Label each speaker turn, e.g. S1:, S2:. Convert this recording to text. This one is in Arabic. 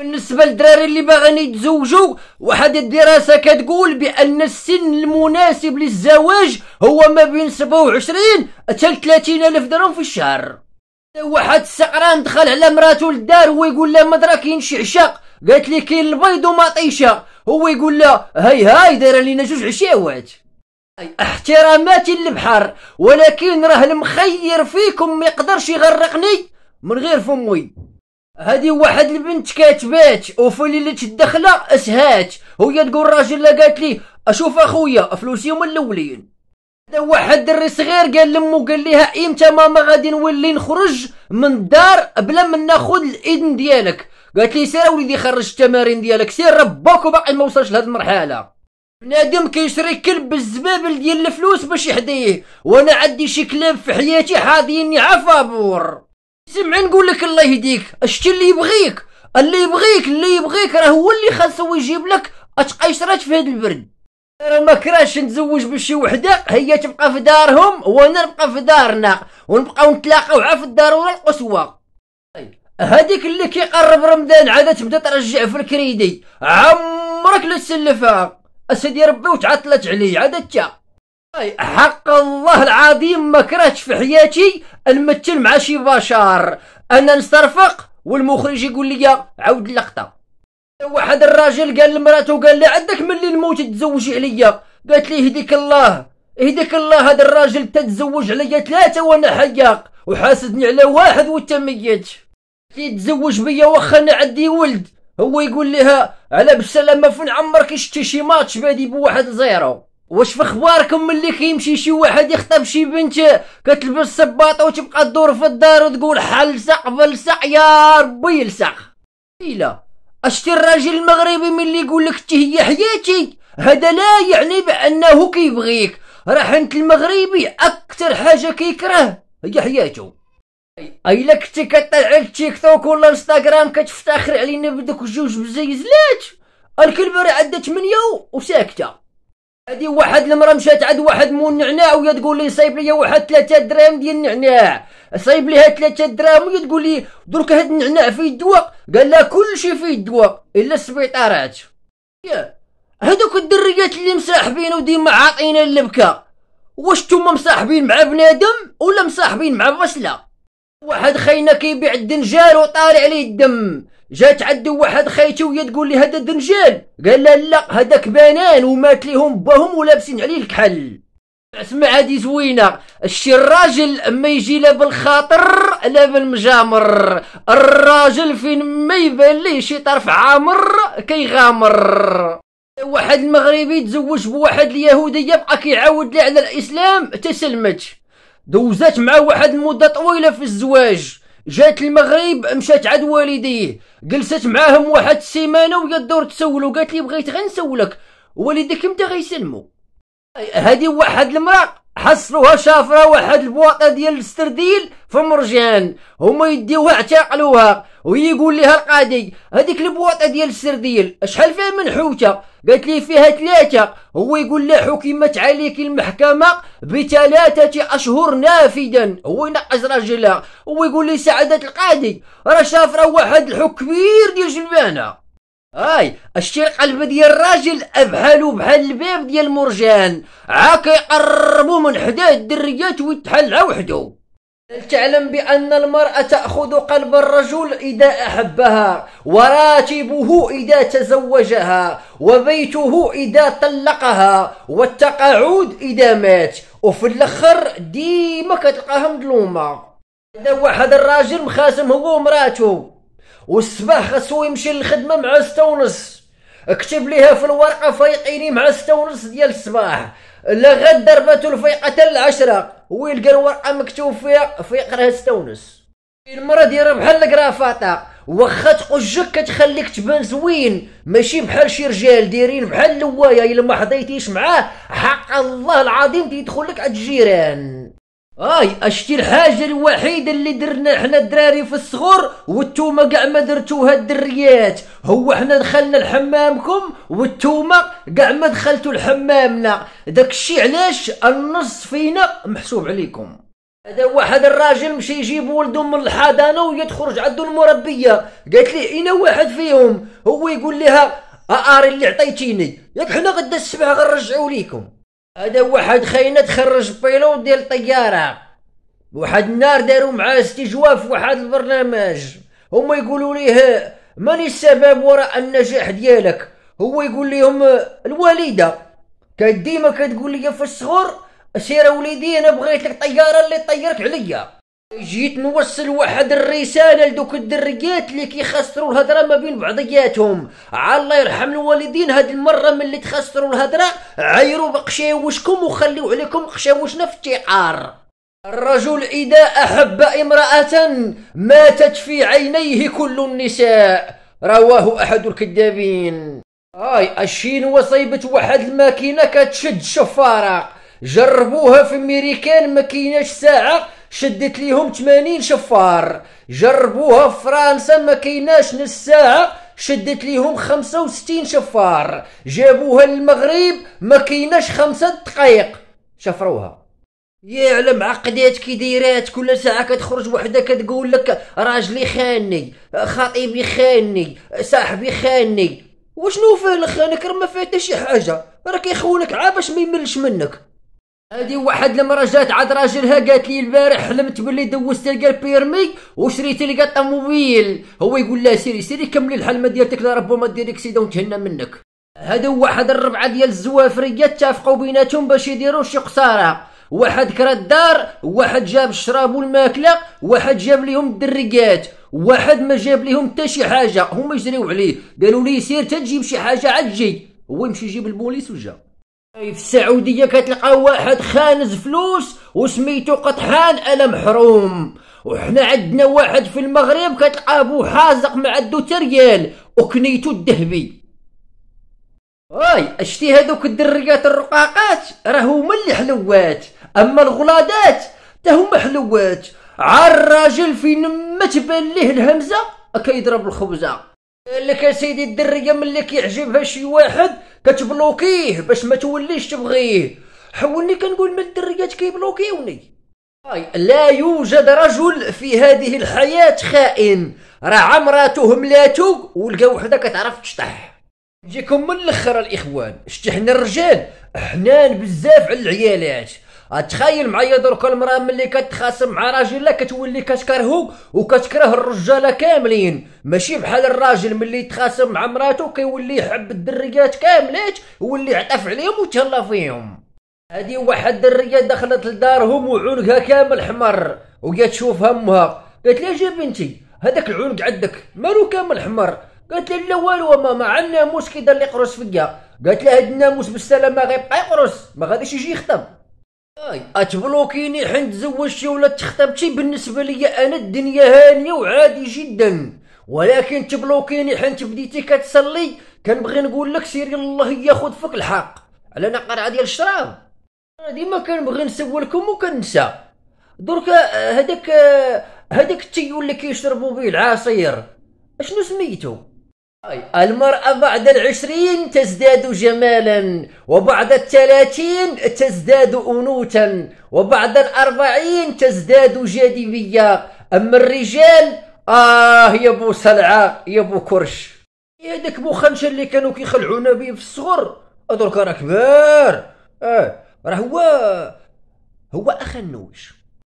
S1: بالنسبه للدراري اللي باغيين يتزوجوا واحد الدراسه كتقول بان السن المناسب للزواج هو ما بين 27 حتى 30 الف درهم في الشهر واحد السقران دخل على مراته للدار ويقول لها ما درا كاين شي عشاق قالت لي كاين البيض طيشه هو يقول لها هاي هاي دايره لينا جوج عشاوات احتراماتي للبحر ولكن راه المخير فيكم ما يقدرش يغرقني من غير فمي هادي واحد البنت كاتبات وفي ليله الدخله اسهات وهي تقول الراجل قالت لي اشوف اخويا فلوسي هما الاولين واحد الدري صغير قال لامو قال ليها امتى ماما غادي نولي نخرج من الدار بلا ما ناخذ الاذن ديالك قالت لي سير وليدي خرج التمارين ديالك سير ربك وباقي ما وصلش لهاد المرحله بنادم كيشري كلب بالزبابل ديال الفلوس باش يحديه وانا عندي شي كلاب في حياتي حاضيني عفابور سمع نقول لك الله يهديك شتي اللي يبغيك اللي يبغيك اللي يبغيك راه هو اللي خاصو يجيب لك اتقيشرات في هذا البرد راه ما كراش نتزوج بشي وحده هي تبقى في دارهم وانا نبقى في دارنا ونبقاو نتلاقاو عا في الضروره القصوى طيب، هذيك اللي كيقرب رمضان عاد تبدا ترجع في الكريدي عمرك لا تسلفها اسيدي ربي وتعطلت عليه عاد انت حق الله العظيم ما كرهتش في حياتي نمثل مع شي بشر انا نسترفق والمخرج يقول لي عاود اللقطه واحد الراجل قال لمراته قال لي عندك من اللي نموت تزوجي عليا قالت لي هديك الله هديك الله هذا الراجل تتزوج عليا ثلاثه وانا حياق وحاسدني على واحد وتميت تزوج بيا واخا انا عندي ولد هو يقول لها على بسلامه فين عمرك شتي شي ماتش بادي بواحد زيرو واش في اخباركم ملي كيمشي شي واحد يخطب شي بنت كتلبس صباطه وتبقى تدور في الدار وتقول حل سق فلسق يا ربي يلسق لا اشتي الراجل المغربي ملي يقول لك هي حياتي هذا لا يعني بانه كيبغيك راه انت المغربي اكثر حاجه كيكره هي حياته لك كنتي كطلع التيك توك ولا انستغرام كتفتخر علينا بدوك جوج بزيزلات الكلبه راه عندها 8 وساكته هادي واحد المراه مشات عند واحد مول نعناع وهي تقول لي صايب لي واحد ثلاثة دراهم ديال النعناع صايب ليها ثلاثة دراهم وهي تقول لي درك هاد النعناع فيه الدواء قال لها كلشي فيه الدواء الا السبيطارات هادوك الدريات اللي مصاحبين وديما عاطينا اللبكه واش نتوما مصاحبين مع بنادم ولا مصاحبين مع بصله واحد خينا كيبيع الدنجال وطالع عليه الدم جات عندو واحد خيتي وهي تقول لي هذا دنجال قال لها لا هذاك بنان ومات ليهم باهم ولابسين عليه الكحل اسمع هادي زوينة الشي الراجل ما يجي لا بالخاطر لا بالمجامر الراجل فين ما يبان ليه شي طرف عامر كيغامر واحد المغربي تزوج بواحد اليهودية بقى كيعاود ليه على الاسلام تسلمت دوزات مع واحد المدة طويلة في الزواج جات المغرب مشات عند والديه جلست معاهم واحد السيمانه وهي الدور تسولو قالت لي بغيت غنسولك نسولك والديك متى غيسلمو هادي واحد المراه حصلوها شافرة واحد البواطة ديال السرديل في مرجان هما يديوها اعتقلوها ويقول لها القاضي هذيك البواطة ديال السرديل شحال فيها من حوتة قالت لي فيها ثلاثة هو يقول لها حكمت عليك المحكمة بثلاثة أشهر نافدا هو ينقز راجلها هو يقول لي سعادة القاضي راه شافرة واحد الحك كبير ديال جلبانة اي القلب ديال الراجل بحالو بحال الباب ديال المرجان عا كيقربو من حداه الدريات ويتحلى وحدو تعلم بأن المرأة تأخذ قلب الرجل إذا أحبها وراتبه إذا تزوجها وبيته إذا طلقها والتقاعد إذا مات وفي الأخر ديما كتلقاها مظلومة هذا واحد الراجل مخاسم هو ومراته والصباح خاصو يمشي للخدمه مع ستة ونص كتب ليها في الورقه فايقيني مع ستة ونص ديال الصباح لا غد ضربته الفيقه العشرة ويلقى الورقه مكتوب فيها فيقرها ستة ونص المرة ديال بحال الكرافاطة واخا تقجك كتخليك تبان زوين ماشي بحال شي رجال دايرين بحال لوايا الا ما حضيتيش معاه حق الله العظيم تيدخل لك عند الجيران اي اشتي الحاجه الوحيده اللي درنا حنا الدراري في الصغر وانتوما كاع ما درتوها الدريات هو حنا دخلنا لحمامكم وانتوما كاع ما دخلتوا لحمامنا الشيء علاش النص فينا محسوب عليكم هذا واحد الراجل مشى يجيب ولده من الحضانه وهي تخرج عندو المربيه قالت ليه اين واحد فيهم هو يقول لها اري اللي عطيتيني ياك حنا غدا السبعه غنرجعوا ليكم هذا واحد خينا تخرج بيلوت ديال طيارة واحد النهار داروا معاه استجواب في واحد البرنامج هما يقولوا ليه من السبب وراء النجاح ديالك هو يقول ليهم الوالدة كانت ديما كتقول لي في الصغر سير وليدي انا بغيت لك طيارة اللي طيرت عليا جيت نوصل واحد الرساله لدوك الدريات اللي كيخسروا الهضره ما بين بعضياتهم الله يرحم الوالدين هاد المره ملي تخسروا الهضره عيروا بقشاوشكم وخليو عليكم قشاوشنا في التيقار الرجل اذا احب امراه ماتت في عينيه كل النساء رواه احد الكذابين اي اشين صيبت واحد الماكينه كتشد شفاره جربوها في ميريكان ما كايناش ساعه شدت ليهم 80 شفار جربوها في فرنسا ما كيناش نص ساعه شدت ليهم 65 شفار جابوها للمغرب ما كيناش خمسة دقائق شفروها يا على معقدات كي دايرات كل ساعة كتخرج وحدة كتقول لك راجلي خاني خطيبي خاني صاحبي خاني وشنو فيه انا راه ما فاتش شي حاجة راه كيخونك عا باش ما يملش منك هادي واحد المرة جات عاد راجلها قالت لي البارح حلمت بلي دوزت لقى البيرمي وشريت لقى الطوموبيل هو يقول لها سيري سيري كملي الحلمة ديالتك لا ربما دير سيده ونتهنى منك هادو واحد الربعة ديال الزوافريات اتفقوا بيناتهم باش يديروا شي قصارة واحد كرا الدار واحد جاب الشراب والماكلة واحد جاب ليهم الدريقات واحد ما جاب ليهم حتى شي حاجة هما يجريو عليه قالوا لي سير تجيب شي حاجة عاد هو يمشي يجيب البوليس وجا في السعوديه كتلقى واحد خانز فلوس وسميتو قطحان انا محروم وحنا عندنا واحد في المغرب كتلقاه بو حازق معدو تريال وكنيتو الذهبي أي اشتي هذوك الدريات الرقاقات راهوما هما اللي حلوات اما الغلادات تا حلوات عالراجل في فين ما تبان ليه الهمزه كيضرب الخبزه لك اسيدي الدريه ملي كيعجبها شي واحد كتبلوكيه باش ما توليش تبغيه حولني كنقول ما الدريات كيبلوكيوني لا يوجد رجل في هذه الحياة خائن راه عمراته ملاتو ولقى وحده كتعرف تشطح نجيكم من الاخر الاخوان شتي حنا الرجال حنان بزاف على العيالات تخيل معايا درك المراه ملي كتخاصم مع راجل كتولي كتكرهو وكتكره الرجاله كاملين ماشي بحال الراجل ملي يتخاصم مع مراته كيولي يحب الدريات كاملات ويولي عطف عليهم وتهلا فيهم هادي واحد الدريه دخلت لدارهم وعنقها كامل حمر وجات تشوفها امها قالت لها جا بنتي هذاك العنق عندك مالو كامل حمر قالت لها لا والو ماما عندنا موس كيدير لي قروس فيا قالت لها هاد الناموس بالسلامه غيبقى يقرص ما غاديش يجي يخطب اتبلوكيني حين تزوجتي ولا تخطبتي بالنسبه ليا انا الدنيا هانيه وعادي جدا ولكن تبلوكيني حين تبديتي كتصلي كنبغي نقول لك سيري الله ياخذ فيك الحق على قرعه ديال الشراب ديما كنبغي نسولكم وكنسى درك آه، هذاك آه، هذاك التيول اللي كيشربوا به العصير اشنو سميتو المرأة بعد العشرين تزداد جمالا وبعد الثلاثين تزداد أنوثا وبعد الأربعين تزداد جاذبية أما الرجال آه يا بو سلعة يا بو كرش يا داك بو خنشة اللي كانوا كيخلعونا به في الصغر أدرك راه كبار اه راه هو هو أخا النوش